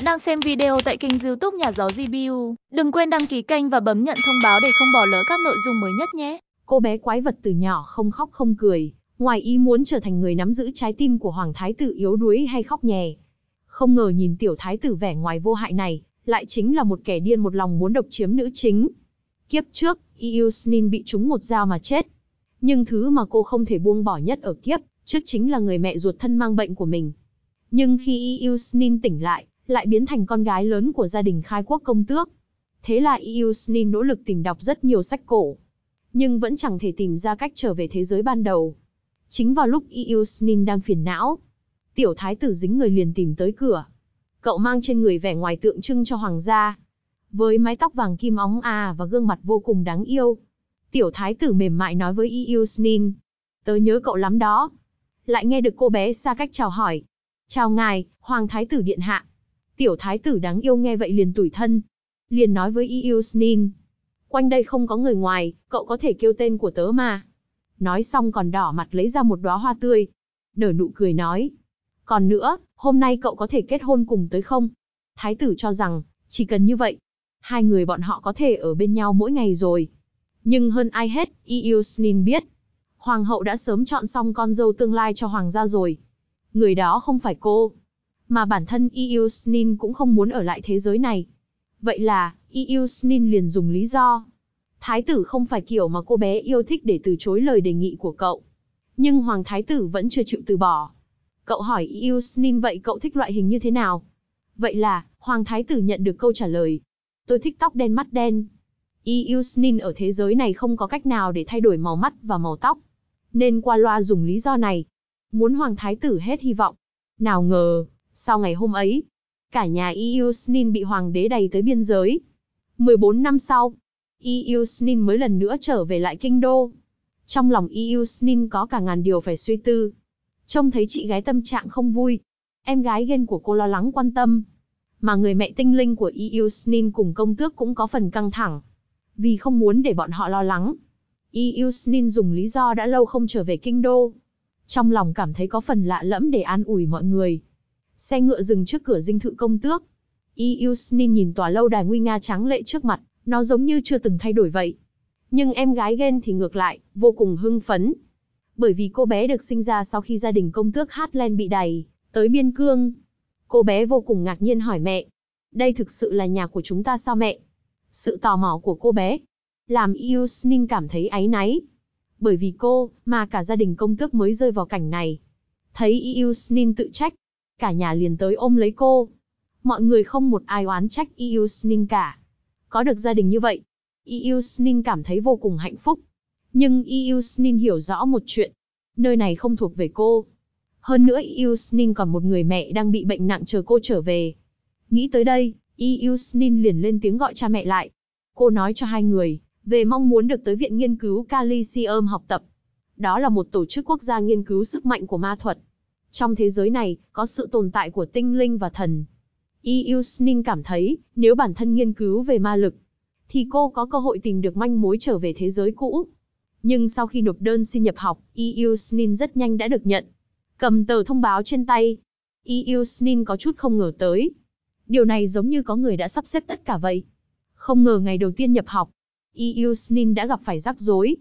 Bạn đang xem video tại kênh youtube Nhà Gió GBU. Đừng quên đăng ký kênh và bấm nhận thông báo để không bỏ lỡ các nội dung mới nhất nhé. Cô bé quái vật từ nhỏ không khóc không cười, ngoài ý muốn trở thành người nắm giữ trái tim của Hoàng Thái tử yếu đuối hay khóc nhè. Không ngờ nhìn tiểu thái tử vẻ ngoài vô hại này, lại chính là một kẻ điên một lòng muốn độc chiếm nữ chính. Kiếp trước, Iusnin bị trúng một dao mà chết. Nhưng thứ mà cô không thể buông bỏ nhất ở kiếp, trước chính là người mẹ ruột thân mang bệnh của mình. Nhưng khi Iusnin tỉnh lại, lại biến thành con gái lớn của gia đình khai quốc công tước. Thế là Iusnin nỗ lực tìm đọc rất nhiều sách cổ, nhưng vẫn chẳng thể tìm ra cách trở về thế giới ban đầu. Chính vào lúc Iusnin đang phiền não, tiểu thái tử dính người liền tìm tới cửa. Cậu mang trên người vẻ ngoài tượng trưng cho hoàng gia, với mái tóc vàng kim óng à và gương mặt vô cùng đáng yêu. Tiểu thái tử mềm mại nói với Iusnin, tớ nhớ cậu lắm đó. Lại nghe được cô bé xa cách chào hỏi. Chào ngài, hoàng thái tử điện hạ. Tiểu thái tử đáng yêu nghe vậy liền tủi thân. Liền nói với Iusnin. Quanh đây không có người ngoài, cậu có thể kêu tên của tớ mà. Nói xong còn đỏ mặt lấy ra một đóa hoa tươi. Nở nụ cười nói. Còn nữa, hôm nay cậu có thể kết hôn cùng tới không? Thái tử cho rằng, chỉ cần như vậy, hai người bọn họ có thể ở bên nhau mỗi ngày rồi. Nhưng hơn ai hết, Iusnin biết, hoàng hậu đã sớm chọn xong con dâu tương lai cho hoàng gia rồi. Người đó không phải cô, mà bản thân Iusnin cũng không muốn ở lại thế giới này. Vậy là, Iusnin liền dùng lý do. Thái tử không phải kiểu mà cô bé yêu thích để từ chối lời đề nghị của cậu. Nhưng Hoàng Thái tử vẫn chưa chịu từ bỏ. Cậu hỏi Iusnin vậy cậu thích loại hình như thế nào? Vậy là, Hoàng Thái tử nhận được câu trả lời. Tôi thích tóc đen mắt đen. Iusnin ở thế giới này không có cách nào để thay đổi màu mắt và màu tóc. Nên qua loa dùng lý do này. Muốn Hoàng Thái tử hết hy vọng. Nào ngờ, sau ngày hôm ấy, cả nhà Iusnin bị hoàng đế đầy tới biên giới. 14 năm sau, Iusnin mới lần nữa trở về lại kinh đô. Trong lòng Iusnin có cả ngàn điều phải suy tư. Trông thấy chị gái tâm trạng không vui, em gái ghen của cô lo lắng quan tâm. Mà người mẹ tinh linh của Iusnin cùng công tước cũng có phần căng thẳng. Vì không muốn để bọn họ lo lắng, Iusnin dùng lý do đã lâu không trở về kinh đô. Trong lòng cảm thấy có phần lạ lẫm để an ủi mọi người xe ngựa dừng trước cửa dinh thự công tước. Iusnin nhìn tòa lâu đài nguy nga trắng lệ trước mặt, nó giống như chưa từng thay đổi vậy. Nhưng em gái ghen thì ngược lại, vô cùng hưng phấn. Bởi vì cô bé được sinh ra sau khi gia đình công tước Hatland bị đày, tới biên cương. Cô bé vô cùng ngạc nhiên hỏi mẹ, đây thực sự là nhà của chúng ta sao mẹ? Sự tò mò của cô bé, làm Iusnin cảm thấy áy náy. Bởi vì cô, mà cả gia đình công tước mới rơi vào cảnh này. Thấy Iusnin tự trách, Cả nhà liền tới ôm lấy cô. Mọi người không một ai oán trách Iusnin cả. Có được gia đình như vậy, Iusnin cảm thấy vô cùng hạnh phúc. Nhưng Iusnin hiểu rõ một chuyện. Nơi này không thuộc về cô. Hơn nữa Iusnin còn một người mẹ đang bị bệnh nặng chờ cô trở về. Nghĩ tới đây, Iusnin liền lên tiếng gọi cha mẹ lại. Cô nói cho hai người, về mong muốn được tới Viện Nghiên cứu Calicium học tập. Đó là một tổ chức quốc gia nghiên cứu sức mạnh của ma thuật. Trong thế giới này, có sự tồn tại của tinh linh và thần. Iusnin e cảm thấy, nếu bản thân nghiên cứu về ma lực, thì cô có cơ hội tìm được manh mối trở về thế giới cũ. Nhưng sau khi nộp đơn xin nhập học, Iusnin e rất nhanh đã được nhận. Cầm tờ thông báo trên tay, Iusnin e có chút không ngờ tới. Điều này giống như có người đã sắp xếp tất cả vậy. Không ngờ ngày đầu tiên nhập học, Iusnin đã gặp phải rắc rối.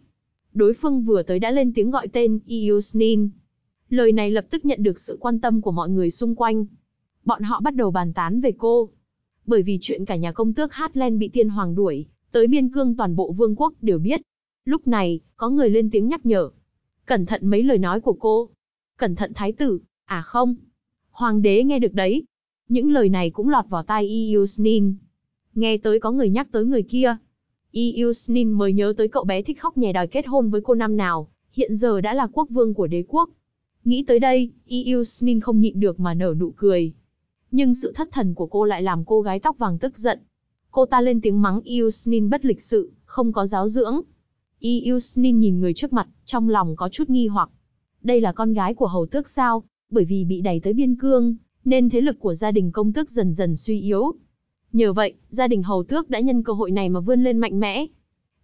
Đối phương vừa tới đã lên tiếng gọi tên Iusnin. Lời này lập tức nhận được sự quan tâm của mọi người xung quanh. Bọn họ bắt đầu bàn tán về cô. Bởi vì chuyện cả nhà công tước Hatlen bị tiên hoàng đuổi, tới biên cương toàn bộ vương quốc đều biết. Lúc này, có người lên tiếng nhắc nhở. Cẩn thận mấy lời nói của cô. Cẩn thận thái tử, à không. Hoàng đế nghe được đấy. Những lời này cũng lọt vào tai Iusnin. Nghe tới có người nhắc tới người kia. Iusnin mới nhớ tới cậu bé thích khóc nhè đòi kết hôn với cô năm nào, hiện giờ đã là quốc vương của đế quốc. Nghĩ tới đây, Iusnin không nhịn được mà nở nụ cười. Nhưng sự thất thần của cô lại làm cô gái tóc vàng tức giận. Cô ta lên tiếng mắng Iusnin bất lịch sự, không có giáo dưỡng. Iusnin nhìn người trước mặt, trong lòng có chút nghi hoặc. Đây là con gái của hầu tước sao, bởi vì bị đẩy tới biên cương, nên thế lực của gia đình công tước dần dần suy yếu. Nhờ vậy, gia đình hầu tước đã nhân cơ hội này mà vươn lên mạnh mẽ.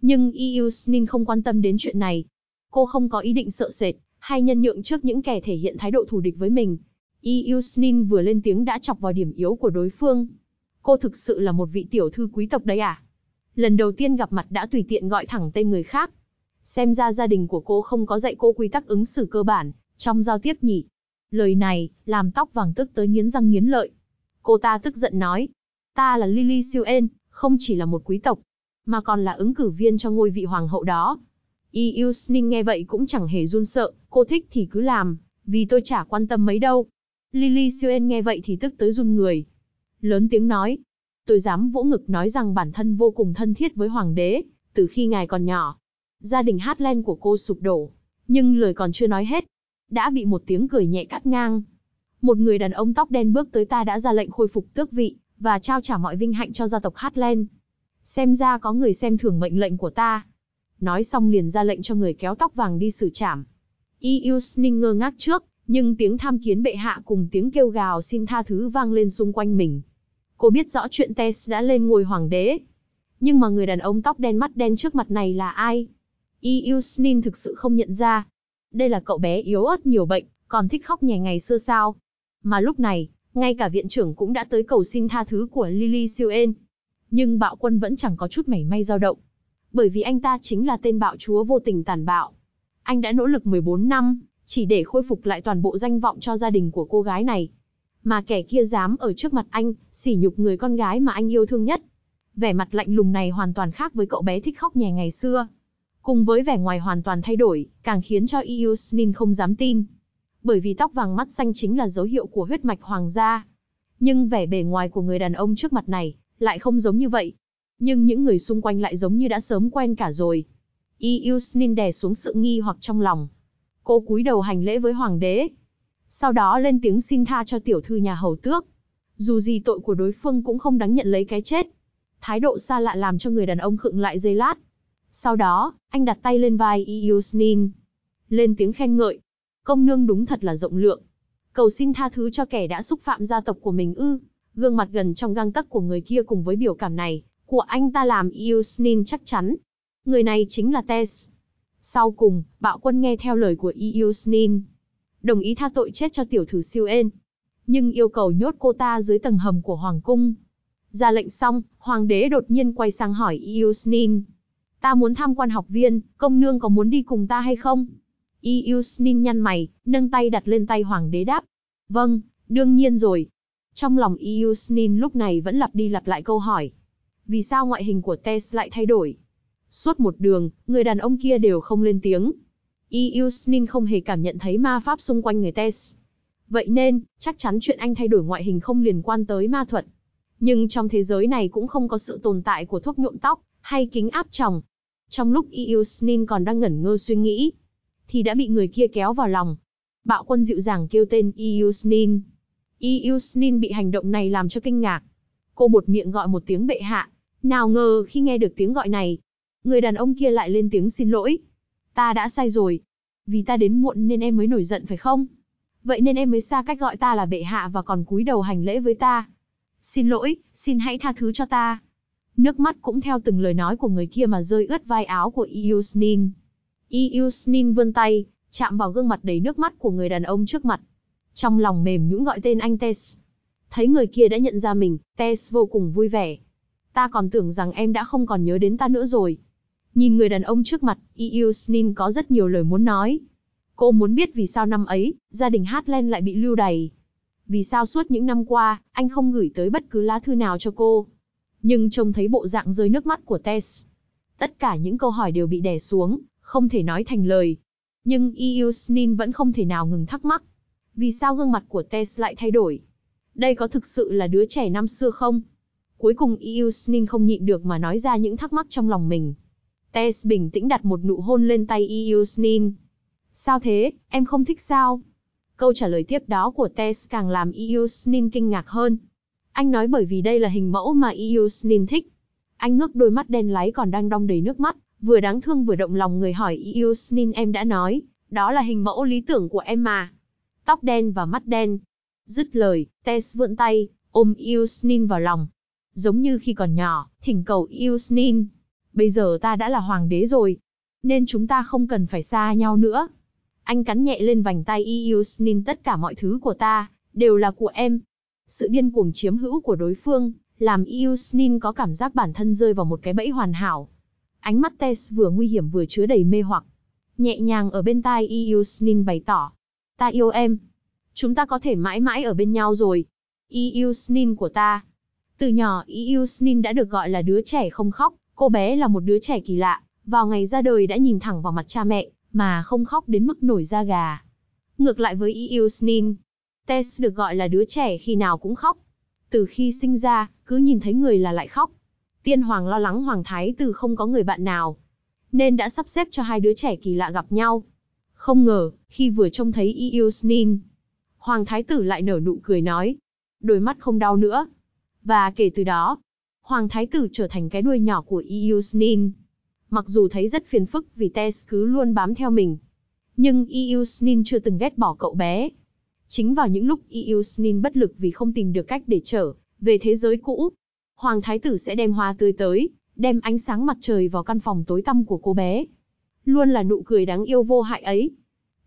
Nhưng Iusnin không quan tâm đến chuyện này. Cô không có ý định sợ sệt, hay nhân nhượng trước những kẻ thể hiện thái độ thù địch với mình. Iusnin vừa lên tiếng đã chọc vào điểm yếu của đối phương. Cô thực sự là một vị tiểu thư quý tộc đấy à? Lần đầu tiên gặp mặt đã tùy tiện gọi thẳng tên người khác. Xem ra gia đình của cô không có dạy cô quy tắc ứng xử cơ bản, trong giao tiếp nhỉ. Lời này, làm tóc vàng tức tới nghiến răng nghiến lợi. Cô ta tức giận nói, ta là Lily Siêu En, không chỉ là một quý tộc, mà còn là ứng cử viên cho ngôi vị hoàng hậu đó. Y Usning nghe vậy cũng chẳng hề run sợ, cô thích thì cứ làm, vì tôi chả quan tâm mấy đâu. Lily Suen nghe vậy thì tức tới run người. Lớn tiếng nói, tôi dám vỗ ngực nói rằng bản thân vô cùng thân thiết với hoàng đế, từ khi ngài còn nhỏ. Gia đình Hatland của cô sụp đổ, nhưng lời còn chưa nói hết. Đã bị một tiếng cười nhẹ cắt ngang. Một người đàn ông tóc đen bước tới ta đã ra lệnh khôi phục tước vị, và trao trả mọi vinh hạnh cho gia tộc Hatland. Xem ra có người xem thường mệnh lệnh của ta, nói xong liền ra lệnh cho người kéo tóc vàng đi xử trảm. Iusning ngơ ngác trước, nhưng tiếng tham kiến bệ hạ cùng tiếng kêu gào xin tha thứ vang lên xung quanh mình. Cô biết rõ chuyện Tess đã lên ngôi hoàng đế. Nhưng mà người đàn ông tóc đen mắt đen trước mặt này là ai? Iusnin thực sự không nhận ra. Đây là cậu bé yếu ớt nhiều bệnh, còn thích khóc nhè ngày xưa sao. Mà lúc này, ngay cả viện trưởng cũng đã tới cầu xin tha thứ của Lily Siêu Nhưng bạo quân vẫn chẳng có chút mảy may dao động bởi vì anh ta chính là tên bạo chúa vô tình tàn bạo. Anh đã nỗ lực 14 năm, chỉ để khôi phục lại toàn bộ danh vọng cho gia đình của cô gái này. Mà kẻ kia dám ở trước mặt anh, sỉ nhục người con gái mà anh yêu thương nhất. Vẻ mặt lạnh lùng này hoàn toàn khác với cậu bé thích khóc nhè ngày xưa. Cùng với vẻ ngoài hoàn toàn thay đổi, càng khiến cho Iusnin không dám tin. Bởi vì tóc vàng mắt xanh chính là dấu hiệu của huyết mạch hoàng gia. Nhưng vẻ bề ngoài của người đàn ông trước mặt này, lại không giống như vậy, nhưng những người xung quanh lại giống như đã sớm quen cả rồi. Iusnin đè xuống sự nghi hoặc trong lòng. Cô cúi đầu hành lễ với hoàng đế. Sau đó lên tiếng xin tha cho tiểu thư nhà hầu tước. Dù gì tội của đối phương cũng không đáng nhận lấy cái chết. Thái độ xa lạ làm cho người đàn ông khựng lại giây lát. Sau đó, anh đặt tay lên vai Iusnin. Lên tiếng khen ngợi. Công nương đúng thật là rộng lượng. Cầu xin tha thứ cho kẻ đã xúc phạm gia tộc của mình ư. Gương mặt gần trong gang tấc của người kia cùng với biểu cảm này, của anh ta làm Iusnin chắc chắn. Người này chính là Tes. Sau cùng, bạo quân nghe theo lời của Iusnin. Đồng ý tha tội chết cho tiểu thử siêu ên. Nhưng yêu cầu nhốt cô ta dưới tầng hầm của Hoàng cung. Ra lệnh xong, Hoàng đế đột nhiên quay sang hỏi Iusnin. Ta muốn tham quan học viên, công nương có muốn đi cùng ta hay không? Iusnin nhăn mày, nâng tay đặt lên tay Hoàng đế đáp. Vâng, đương nhiên rồi. Trong lòng Iusnin lúc này vẫn lặp đi lặp lại câu hỏi vì sao ngoại hình của Tess lại thay đổi. Suốt một đường, người đàn ông kia đều không lên tiếng. Iusnin không hề cảm nhận thấy ma pháp xung quanh người Tess. Vậy nên, chắc chắn chuyện anh thay đổi ngoại hình không liên quan tới ma thuật. Nhưng trong thế giới này cũng không có sự tồn tại của thuốc nhuộm tóc, hay kính áp tròng. Trong lúc Iusnin còn đang ngẩn ngơ suy nghĩ, thì đã bị người kia kéo vào lòng. Bạo quân dịu dàng kêu tên Iusnin. Iusnin bị hành động này làm cho kinh ngạc. Cô bột miệng gọi một tiếng bệ hạ, nào ngờ khi nghe được tiếng gọi này, người đàn ông kia lại lên tiếng xin lỗi. Ta đã sai rồi. Vì ta đến muộn nên em mới nổi giận phải không? Vậy nên em mới xa cách gọi ta là bệ hạ và còn cúi đầu hành lễ với ta. Xin lỗi, xin hãy tha thứ cho ta. Nước mắt cũng theo từng lời nói của người kia mà rơi ướt vai áo của Iusnin. Iusnin vươn tay, chạm vào gương mặt đầy nước mắt của người đàn ông trước mặt. Trong lòng mềm nhũn gọi tên anh Tess. Thấy người kia đã nhận ra mình, Tess vô cùng vui vẻ, ta còn tưởng rằng em đã không còn nhớ đến ta nữa rồi. Nhìn người đàn ông trước mặt, Iusnin có rất nhiều lời muốn nói. Cô muốn biết vì sao năm ấy, gia đình Hatlen lại bị lưu đày. Vì sao suốt những năm qua, anh không gửi tới bất cứ lá thư nào cho cô. Nhưng trông thấy bộ dạng rơi nước mắt của Tess. Tất cả những câu hỏi đều bị đè xuống, không thể nói thành lời. Nhưng Iusnin vẫn không thể nào ngừng thắc mắc. Vì sao gương mặt của Tess lại thay đổi? Đây có thực sự là đứa trẻ năm xưa không? Cuối cùng Iusnin không nhịn được mà nói ra những thắc mắc trong lòng mình. Tess bình tĩnh đặt một nụ hôn lên tay Iusnin. Sao thế, em không thích sao? Câu trả lời tiếp đó của Tess càng làm Iusnin kinh ngạc hơn. Anh nói bởi vì đây là hình mẫu mà Iusnin thích. Anh ngước đôi mắt đen láy còn đang đong đầy nước mắt, vừa đáng thương vừa động lòng người hỏi Iusnin em đã nói, đó là hình mẫu lý tưởng của em mà. Tóc đen và mắt đen. Dứt lời, Tess vươn tay, ôm Iusnin vào lòng, Giống như khi còn nhỏ, thỉnh cầu Eusnin. Bây giờ ta đã là hoàng đế rồi, nên chúng ta không cần phải xa nhau nữa. Anh cắn nhẹ lên vành tay Eusnin tất cả mọi thứ của ta, đều là của em. Sự điên cuồng chiếm hữu của đối phương, làm Eusnin có cảm giác bản thân rơi vào một cái bẫy hoàn hảo. Ánh mắt Tess vừa nguy hiểm vừa chứa đầy mê hoặc. Nhẹ nhàng ở bên tai Eusnin bày tỏ. Ta yêu em. Chúng ta có thể mãi mãi ở bên nhau rồi. Eusnin của ta, từ nhỏ Iusnin đã được gọi là đứa trẻ không khóc, cô bé là một đứa trẻ kỳ lạ, vào ngày ra đời đã nhìn thẳng vào mặt cha mẹ, mà không khóc đến mức nổi da gà. Ngược lại với Iusnin, Tess được gọi là đứa trẻ khi nào cũng khóc. Từ khi sinh ra, cứ nhìn thấy người là lại khóc. Tiên Hoàng lo lắng Hoàng Thái Tử không có người bạn nào, nên đã sắp xếp cho hai đứa trẻ kỳ lạ gặp nhau. Không ngờ, khi vừa trông thấy Iusnin, Hoàng Thái Tử lại nở nụ cười nói, đôi mắt không đau nữa, và kể từ đó, Hoàng Thái Tử trở thành cái đuôi nhỏ của Iusnin. Mặc dù thấy rất phiền phức vì Tess cứ luôn bám theo mình, nhưng Iusnin chưa từng ghét bỏ cậu bé. Chính vào những lúc Iusnin bất lực vì không tìm được cách để trở về thế giới cũ, Hoàng Thái Tử sẽ đem hoa tươi tới, đem ánh sáng mặt trời vào căn phòng tối tăm của cô bé. Luôn là nụ cười đáng yêu vô hại ấy.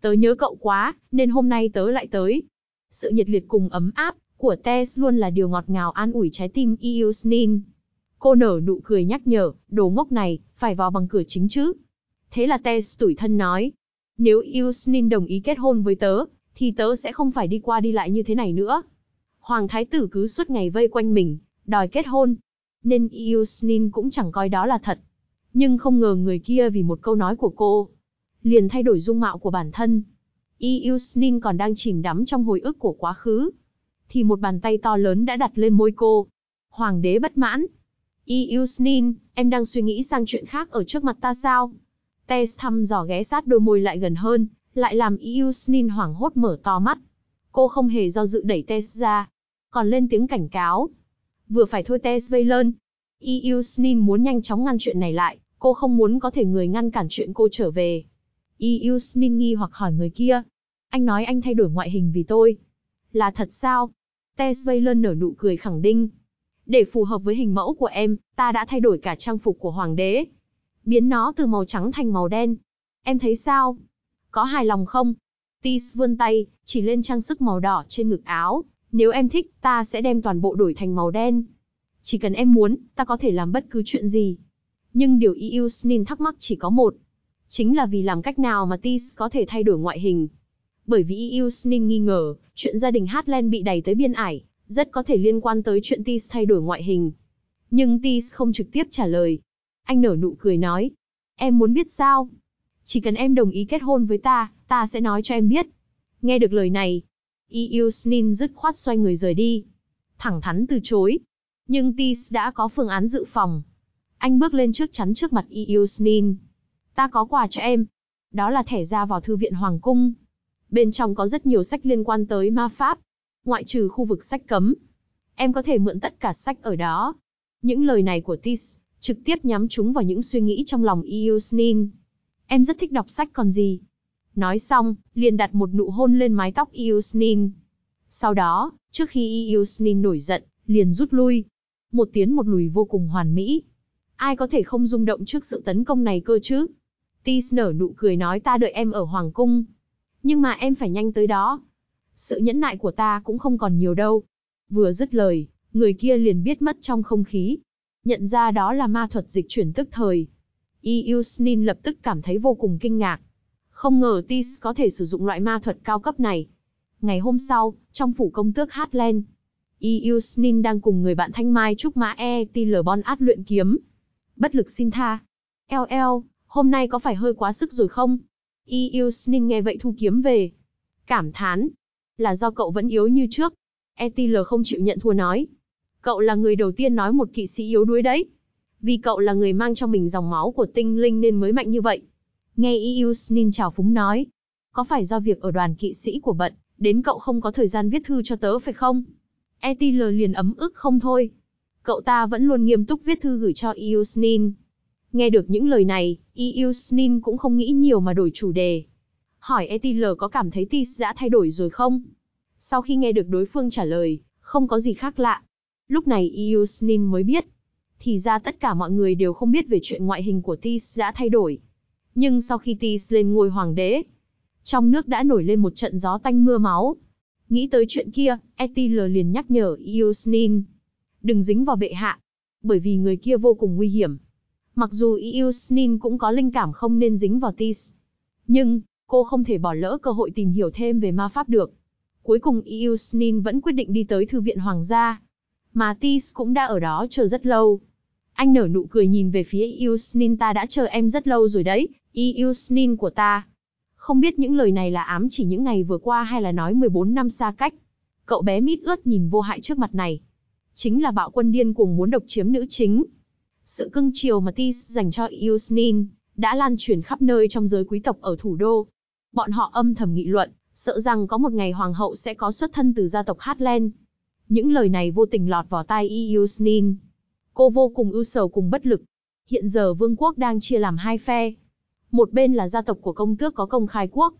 Tớ nhớ cậu quá, nên hôm nay tớ lại tới. Sự nhiệt liệt cùng ấm áp, của Tess luôn là điều ngọt ngào an ủi trái tim Iusnin. Cô nở nụ cười nhắc nhở, đồ ngốc này, phải vào bằng cửa chính chứ. Thế là Tess tủi thân nói, nếu Iusnin đồng ý kết hôn với tớ, thì tớ sẽ không phải đi qua đi lại như thế này nữa. Hoàng thái tử cứ suốt ngày vây quanh mình, đòi kết hôn. Nên Iusnin cũng chẳng coi đó là thật. Nhưng không ngờ người kia vì một câu nói của cô, liền thay đổi dung mạo của bản thân. Iusnin còn đang chìm đắm trong hồi ức của quá khứ, thì một bàn tay to lớn đã đặt lên môi cô. Hoàng đế bất mãn. Iusnin, em đang suy nghĩ sang chuyện khác ở trước mặt ta sao? Tess thăm dò ghé sát đôi môi lại gần hơn, lại làm Iusnin hoảng hốt mở to mắt. Cô không hề do dự đẩy Tess ra, còn lên tiếng cảnh cáo. Vừa phải thôi Tess Valen. Iusnin muốn nhanh chóng ngăn chuyện này lại, cô không muốn có thể người ngăn cản chuyện cô trở về. Iusnin nghi hoặc hỏi người kia. Anh nói anh thay đổi ngoại hình vì tôi. Là thật sao? Tesvaylon nở nụ cười khẳng định. Để phù hợp với hình mẫu của em, ta đã thay đổi cả trang phục của hoàng đế. Biến nó từ màu trắng thành màu đen. Em thấy sao? Có hài lòng không? Tis vươn tay, chỉ lên trang sức màu đỏ trên ngực áo. Nếu em thích, ta sẽ đem toàn bộ đổi thành màu đen. Chỉ cần em muốn, ta có thể làm bất cứ chuyện gì. Nhưng điều Iusnin thắc mắc chỉ có một. Chính là vì làm cách nào mà Tis có thể thay đổi ngoại hình, bởi vì Iusnin nghi ngờ, chuyện gia đình Hatlen bị đẩy tới biên ải, rất có thể liên quan tới chuyện Tis thay đổi ngoại hình. Nhưng Tis không trực tiếp trả lời. Anh nở nụ cười nói, em muốn biết sao? Chỉ cần em đồng ý kết hôn với ta, ta sẽ nói cho em biết. Nghe được lời này, Iusnin dứt khoát xoay người rời đi. Thẳng thắn từ chối. Nhưng Tis đã có phương án dự phòng. Anh bước lên trước chắn trước mặt Iusnin. Ta có quà cho em. Đó là thẻ ra vào thư viện Hoàng Cung bên trong có rất nhiều sách liên quan tới ma pháp, ngoại trừ khu vực sách cấm. Em có thể mượn tất cả sách ở đó. Những lời này của Tis trực tiếp nhắm chúng vào những suy nghĩ trong lòng Iusnin. Em rất thích đọc sách còn gì. Nói xong, liền đặt một nụ hôn lên mái tóc Iusnin. Sau đó, trước khi Iusnin nổi giận, liền rút lui. Một tiến một lùi vô cùng hoàn mỹ. Ai có thể không rung động trước sự tấn công này cơ chứ? Tis nở nụ cười nói ta đợi em ở Hoàng Cung, nhưng mà em phải nhanh tới đó. Sự nhẫn nại của ta cũng không còn nhiều đâu. Vừa dứt lời, người kia liền biết mất trong không khí. Nhận ra đó là ma thuật dịch chuyển tức thời. Iusnin lập tức cảm thấy vô cùng kinh ngạc. Không ngờ Tis có thể sử dụng loại ma thuật cao cấp này. Ngày hôm sau, trong phủ công tước Hatland, Iusnin đang cùng người bạn Thanh Mai Trúc Mã E T.L. Bon Át luyện kiếm. Bất lực xin tha. LL, hôm nay có phải hơi quá sức rồi không? Y Iusnin nghe vậy thu kiếm về. Cảm thán. Là do cậu vẫn yếu như trước. Etil không chịu nhận thua nói. Cậu là người đầu tiên nói một kỵ sĩ yếu đuối đấy. Vì cậu là người mang cho mình dòng máu của tinh linh nên mới mạnh như vậy. Nghe Iusnin chào phúng nói. Có phải do việc ở đoàn kỵ sĩ của bận, đến cậu không có thời gian viết thư cho tớ phải không? Etil liền ấm ức không thôi. Cậu ta vẫn luôn nghiêm túc viết thư gửi cho Iusnin, Nghe được những lời này, Iusnin cũng không nghĩ nhiều mà đổi chủ đề. Hỏi Etil có cảm thấy Tis đã thay đổi rồi không? Sau khi nghe được đối phương trả lời, không có gì khác lạ. Lúc này Iusnin mới biết. Thì ra tất cả mọi người đều không biết về chuyện ngoại hình của Tis đã thay đổi. Nhưng sau khi Tis lên ngôi hoàng đế, trong nước đã nổi lên một trận gió tanh mưa máu. Nghĩ tới chuyện kia, Etil liền nhắc nhở Iusnin. Đừng dính vào bệ hạ, bởi vì người kia vô cùng nguy hiểm, Mặc dù Iusnin cũng có linh cảm không nên dính vào Tis. Nhưng, cô không thể bỏ lỡ cơ hội tìm hiểu thêm về ma pháp được. Cuối cùng Iusnin vẫn quyết định đi tới Thư viện Hoàng gia. Mà Tis cũng đã ở đó chờ rất lâu. Anh nở nụ cười nhìn về phía Iusnin ta đã chờ em rất lâu rồi đấy, Iusnin của ta. Không biết những lời này là ám chỉ những ngày vừa qua hay là nói 14 năm xa cách. Cậu bé mít ướt nhìn vô hại trước mặt này. Chính là bạo quân điên cùng muốn độc chiếm nữ chính, sự cưng chiều mà Tis dành cho Yusnin đã lan truyền khắp nơi trong giới quý tộc ở thủ đô. Bọn họ âm thầm nghị luận, sợ rằng có một ngày hoàng hậu sẽ có xuất thân từ gia tộc Hatlen. Những lời này vô tình lọt vào tai Yusnin. Cô vô cùng ưu sầu cùng bất lực. Hiện giờ vương quốc đang chia làm hai phe. Một bên là gia tộc của công tước có công khai quốc.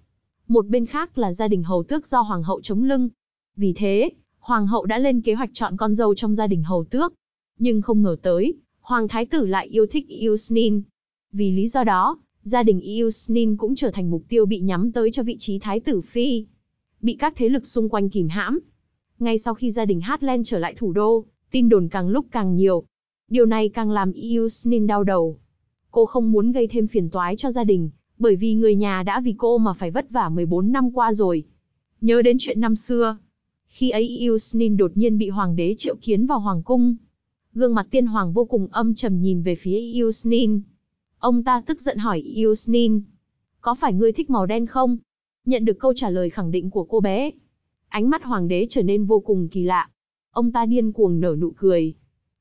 Một bên khác là gia đình hầu tước do hoàng hậu chống lưng. Vì thế, hoàng hậu đã lên kế hoạch chọn con dâu trong gia đình hầu tước. Nhưng không ngờ tới, Hoàng thái tử lại yêu thích Iusnin. Vì lý do đó, gia đình Iusnin cũng trở thành mục tiêu bị nhắm tới cho vị trí thái tử phi, bị các thế lực xung quanh kìm hãm. Ngay sau khi gia đình Hatlen trở lại thủ đô, tin đồn càng lúc càng nhiều. Điều này càng làm Iusnin đau đầu. Cô không muốn gây thêm phiền toái cho gia đình, bởi vì người nhà đã vì cô mà phải vất vả 14 năm qua rồi. Nhớ đến chuyện năm xưa, khi ấy Iusnin đột nhiên bị hoàng đế triệu kiến vào hoàng cung, Gương mặt tiên hoàng vô cùng âm trầm nhìn về phía Iusnin. Ông ta tức giận hỏi Iusnin. Có phải ngươi thích màu đen không? Nhận được câu trả lời khẳng định của cô bé. Ánh mắt hoàng đế trở nên vô cùng kỳ lạ. Ông ta điên cuồng nở nụ cười.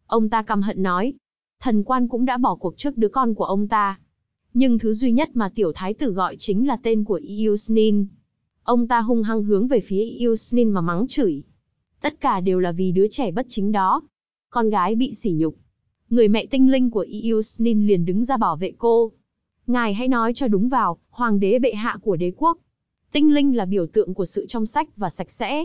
Ông ta căm hận nói. Thần quan cũng đã bỏ cuộc trước đứa con của ông ta. Nhưng thứ duy nhất mà tiểu thái tử gọi chính là tên của Iusnin ông ta hung hăng hướng về phía Iusnin mà mắng chửi. Tất cả đều là vì đứa trẻ bất chính đó con gái bị sỉ nhục. Người mẹ tinh linh của Iusnin liền đứng ra bảo vệ cô. Ngài hãy nói cho đúng vào, hoàng đế bệ hạ của đế quốc. Tinh linh là biểu tượng của sự trong sách và sạch sẽ.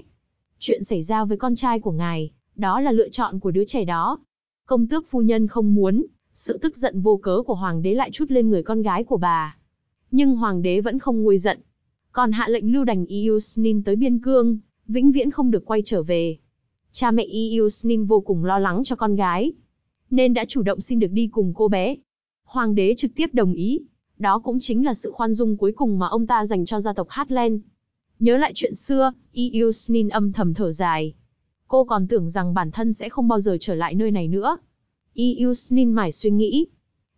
Chuyện xảy ra với con trai của ngài, đó là lựa chọn của đứa trẻ đó. Công tước phu nhân không muốn, sự tức giận vô cớ của hoàng đế lại chút lên người con gái của bà. Nhưng hoàng đế vẫn không nguôi giận. Còn hạ lệnh lưu đành Iusnin tới biên cương, vĩnh viễn không được quay trở về cha mẹ Iusnin vô cùng lo lắng cho con gái, nên đã chủ động xin được đi cùng cô bé. Hoàng đế trực tiếp đồng ý, đó cũng chính là sự khoan dung cuối cùng mà ông ta dành cho gia tộc Hatland. Nhớ lại chuyện xưa, Iusnin âm thầm thở dài. Cô còn tưởng rằng bản thân sẽ không bao giờ trở lại nơi này nữa. Iusnin mải suy nghĩ,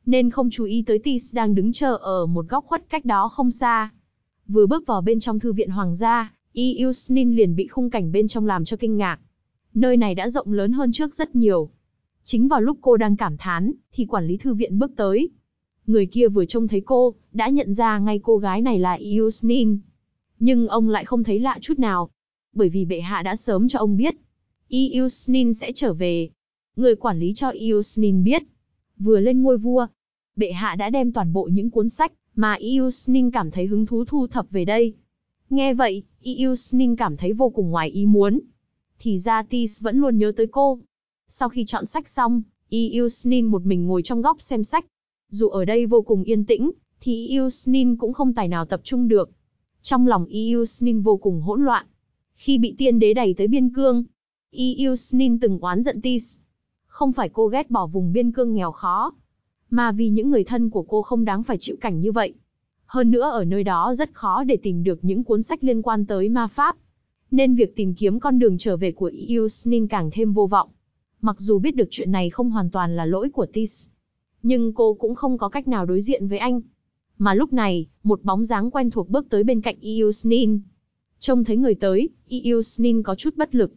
nên không chú ý tới Tis đang đứng chờ ở một góc khuất cách đó không xa. Vừa bước vào bên trong thư viện hoàng gia, Iusnin liền bị khung cảnh bên trong làm cho kinh ngạc nơi này đã rộng lớn hơn trước rất nhiều. Chính vào lúc cô đang cảm thán, thì quản lý thư viện bước tới. Người kia vừa trông thấy cô, đã nhận ra ngay cô gái này là Iusnin. Nhưng ông lại không thấy lạ chút nào, bởi vì bệ hạ đã sớm cho ông biết. Iusnin sẽ trở về. Người quản lý cho Iusnin biết. Vừa lên ngôi vua, bệ hạ đã đem toàn bộ những cuốn sách mà Iusnin cảm thấy hứng thú thu thập về đây. Nghe vậy, Iusnin cảm thấy vô cùng ngoài ý muốn, thì ra Tis vẫn luôn nhớ tới cô. Sau khi chọn sách xong, Iusnin một mình ngồi trong góc xem sách. Dù ở đây vô cùng yên tĩnh, thì Iusnin cũng không tài nào tập trung được. Trong lòng Iusnin vô cùng hỗn loạn. Khi bị tiên đế đẩy tới biên cương, Iusnin từng oán giận Tis. Không phải cô ghét bỏ vùng biên cương nghèo khó, mà vì những người thân của cô không đáng phải chịu cảnh như vậy. Hơn nữa ở nơi đó rất khó để tìm được những cuốn sách liên quan tới ma pháp nên việc tìm kiếm con đường trở về của Iusnin càng thêm vô vọng. Mặc dù biết được chuyện này không hoàn toàn là lỗi của Tis, nhưng cô cũng không có cách nào đối diện với anh. Mà lúc này, một bóng dáng quen thuộc bước tới bên cạnh Iusnin. Trông thấy người tới, Iusnin có chút bất lực.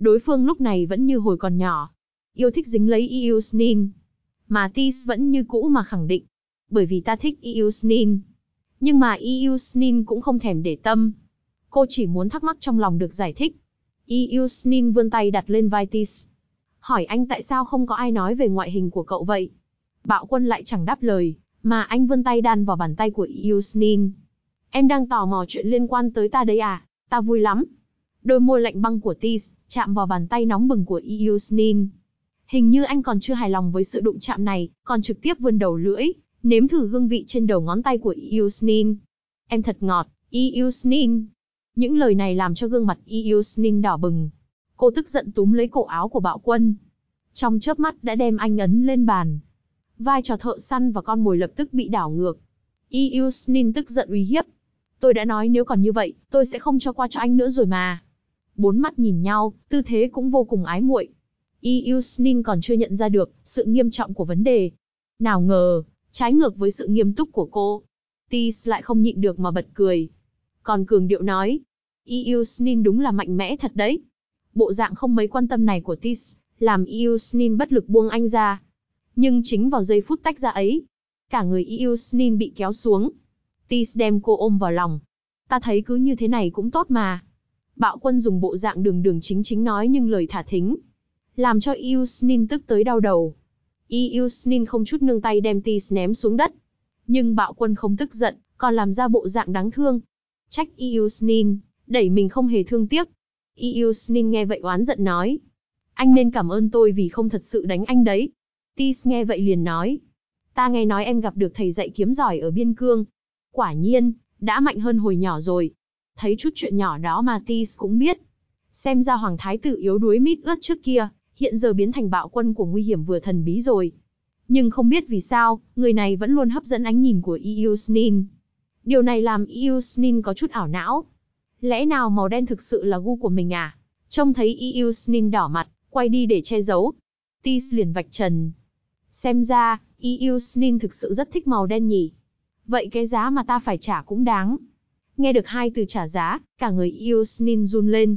Đối phương lúc này vẫn như hồi còn nhỏ. Yêu thích dính lấy Iusnin. Mà Tis vẫn như cũ mà khẳng định. Bởi vì ta thích Iusnin. Nhưng mà Iusnin cũng không thèm để tâm Cô chỉ muốn thắc mắc trong lòng được giải thích. Iusnin vươn tay đặt lên vai Tis. Hỏi anh tại sao không có ai nói về ngoại hình của cậu vậy? Bạo quân lại chẳng đáp lời, mà anh vươn tay đan vào bàn tay của Iusnin. Em đang tò mò chuyện liên quan tới ta đấy à? Ta vui lắm. Đôi môi lạnh băng của Tis chạm vào bàn tay nóng bừng của Iusnin. Hình như anh còn chưa hài lòng với sự đụng chạm này, còn trực tiếp vươn đầu lưỡi, nếm thử hương vị trên đầu ngón tay của Iusnin. Em thật ngọt, Iusnin, những lời này làm cho gương mặt Iusnin đỏ bừng. Cô tức giận túm lấy cổ áo của bạo quân. Trong chớp mắt đã đem anh ấn lên bàn. Vai trò thợ săn và con mồi lập tức bị đảo ngược. Iusnin tức giận uy hiếp. Tôi đã nói nếu còn như vậy, tôi sẽ không cho qua cho anh nữa rồi mà. Bốn mắt nhìn nhau, tư thế cũng vô cùng ái muội. Iusnin còn chưa nhận ra được sự nghiêm trọng của vấn đề. Nào ngờ, trái ngược với sự nghiêm túc của cô, Tis lại không nhịn được mà bật cười. Còn cường điệu nói, Iusnin đúng là mạnh mẽ thật đấy. Bộ dạng không mấy quan tâm này của Tis, làm Iusnin bất lực buông anh ra. Nhưng chính vào giây phút tách ra ấy, cả người Iusnin bị kéo xuống. Tis đem cô ôm vào lòng. Ta thấy cứ như thế này cũng tốt mà. Bạo quân dùng bộ dạng đường đường chính chính nói nhưng lời thả thính. Làm cho Iusnin tức tới đau đầu. Iusnin không chút nương tay đem Tis ném xuống đất. Nhưng bạo quân không tức giận, còn làm ra bộ dạng đáng thương. Trách Iusnin, đẩy mình không hề thương tiếc. Iusnin nghe vậy oán giận nói. Anh nên cảm ơn tôi vì không thật sự đánh anh đấy. Tis nghe vậy liền nói. Ta nghe nói em gặp được thầy dạy kiếm giỏi ở biên cương. Quả nhiên, đã mạnh hơn hồi nhỏ rồi. Thấy chút chuyện nhỏ đó mà Tis cũng biết. Xem ra Hoàng Thái tử yếu đuối mít ướt trước kia, hiện giờ biến thành bạo quân của nguy hiểm vừa thần bí rồi. Nhưng không biết vì sao, người này vẫn luôn hấp dẫn ánh nhìn của Iusnin. Điều này làm Iusnin có chút ảo não, Lẽ nào màu đen thực sự là gu của mình à? Trông thấy Iusnin đỏ mặt, quay đi để che giấu. Tis liền vạch trần. Xem ra, Iusnin thực sự rất thích màu đen nhỉ. Vậy cái giá mà ta phải trả cũng đáng. Nghe được hai từ trả giá, cả người Iusnin run lên.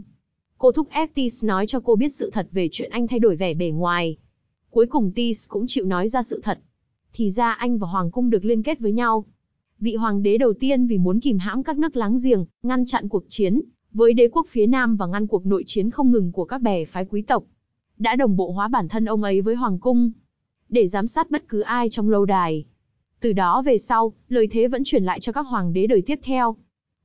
Cô thúc ép Tis nói cho cô biết sự thật về chuyện anh thay đổi vẻ bề ngoài. Cuối cùng Tis cũng chịu nói ra sự thật. Thì ra anh và Hoàng Cung được liên kết với nhau vị hoàng đế đầu tiên vì muốn kìm hãm các nước láng giềng, ngăn chặn cuộc chiến với đế quốc phía Nam và ngăn cuộc nội chiến không ngừng của các bè phái quý tộc, đã đồng bộ hóa bản thân ông ấy với hoàng cung để giám sát bất cứ ai trong lâu đài. Từ đó về sau, lời thế vẫn truyền lại cho các hoàng đế đời tiếp theo.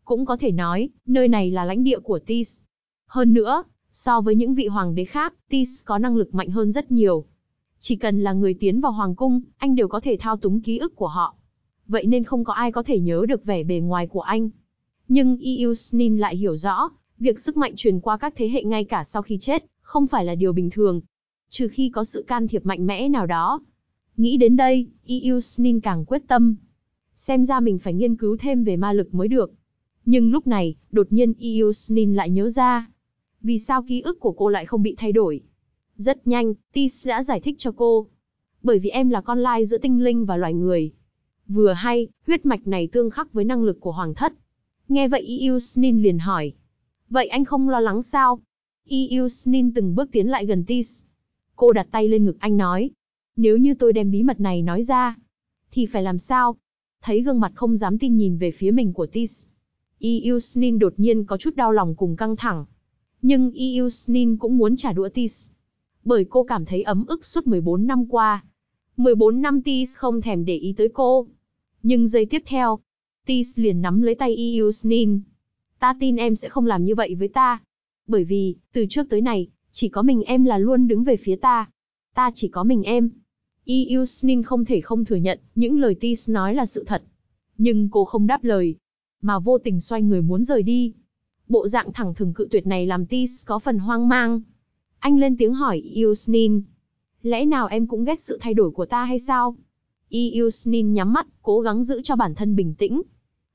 Cũng có thể nói, nơi này là lãnh địa của Tis. Hơn nữa, so với những vị hoàng đế khác, Tis có năng lực mạnh hơn rất nhiều. Chỉ cần là người tiến vào hoàng cung, anh đều có thể thao túng ký ức của họ vậy nên không có ai có thể nhớ được vẻ bề ngoài của anh. Nhưng Iusnin lại hiểu rõ, việc sức mạnh truyền qua các thế hệ ngay cả sau khi chết, không phải là điều bình thường. Trừ khi có sự can thiệp mạnh mẽ nào đó. Nghĩ đến đây, Iusnin càng quyết tâm. Xem ra mình phải nghiên cứu thêm về ma lực mới được. Nhưng lúc này, đột nhiên Iusnin lại nhớ ra. Vì sao ký ức của cô lại không bị thay đổi? Rất nhanh, Tis đã giải thích cho cô. Bởi vì em là con lai giữa tinh linh và loài người. Vừa hay, huyết mạch này tương khắc với năng lực của hoàng thất. Nghe vậy Iusnin liền hỏi. Vậy anh không lo lắng sao? Iusnin từng bước tiến lại gần Tis. Cô đặt tay lên ngực anh nói. Nếu như tôi đem bí mật này nói ra, thì phải làm sao? Thấy gương mặt không dám tin nhìn về phía mình của Tis. Iusnin đột nhiên có chút đau lòng cùng căng thẳng. Nhưng Iusnin cũng muốn trả đũa Tis. Bởi cô cảm thấy ấm ức suốt 14 năm qua. 14 năm Tis không thèm để ý tới cô. Nhưng giây tiếp theo, Tis liền nắm lấy tay Iusnin. Ta tin em sẽ không làm như vậy với ta. Bởi vì, từ trước tới này, chỉ có mình em là luôn đứng về phía ta. Ta chỉ có mình em. Iusnin không thể không thừa nhận, những lời Tis nói là sự thật. Nhưng cô không đáp lời, mà vô tình xoay người muốn rời đi. Bộ dạng thẳng thừng cự tuyệt này làm Tis có phần hoang mang. Anh lên tiếng hỏi Iusnin. Lẽ nào em cũng ghét sự thay đổi của ta hay sao? Iusnin nhắm mắt, cố gắng giữ cho bản thân bình tĩnh.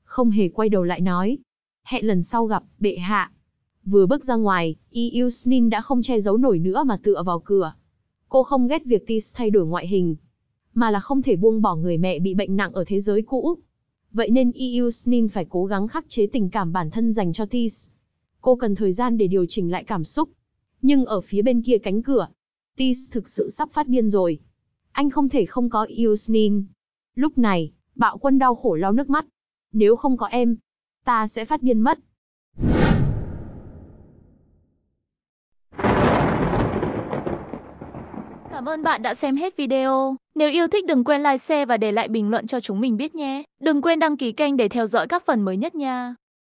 Không hề quay đầu lại nói. Hẹn lần sau gặp, bệ hạ. Vừa bước ra ngoài, Iusnin đã không che giấu nổi nữa mà tựa vào cửa. Cô không ghét việc Tis thay đổi ngoại hình, mà là không thể buông bỏ người mẹ bị bệnh nặng ở thế giới cũ. Vậy nên Iusnin phải cố gắng khắc chế tình cảm bản thân dành cho Tis. Cô cần thời gian để điều chỉnh lại cảm xúc. Nhưng ở phía bên kia cánh cửa, Tis thực sự sắp phát điên rồi. Anh không thể không có Yusnin. Lúc này, bạo quân đau khổ lau nước mắt. Nếu không có em, ta sẽ phát điên mất. Cảm ơn bạn đã xem hết video. Nếu yêu thích đừng quên like, share và để lại bình luận cho chúng mình biết nhé. Đừng quên đăng ký kênh để theo dõi các phần mới nhất nha.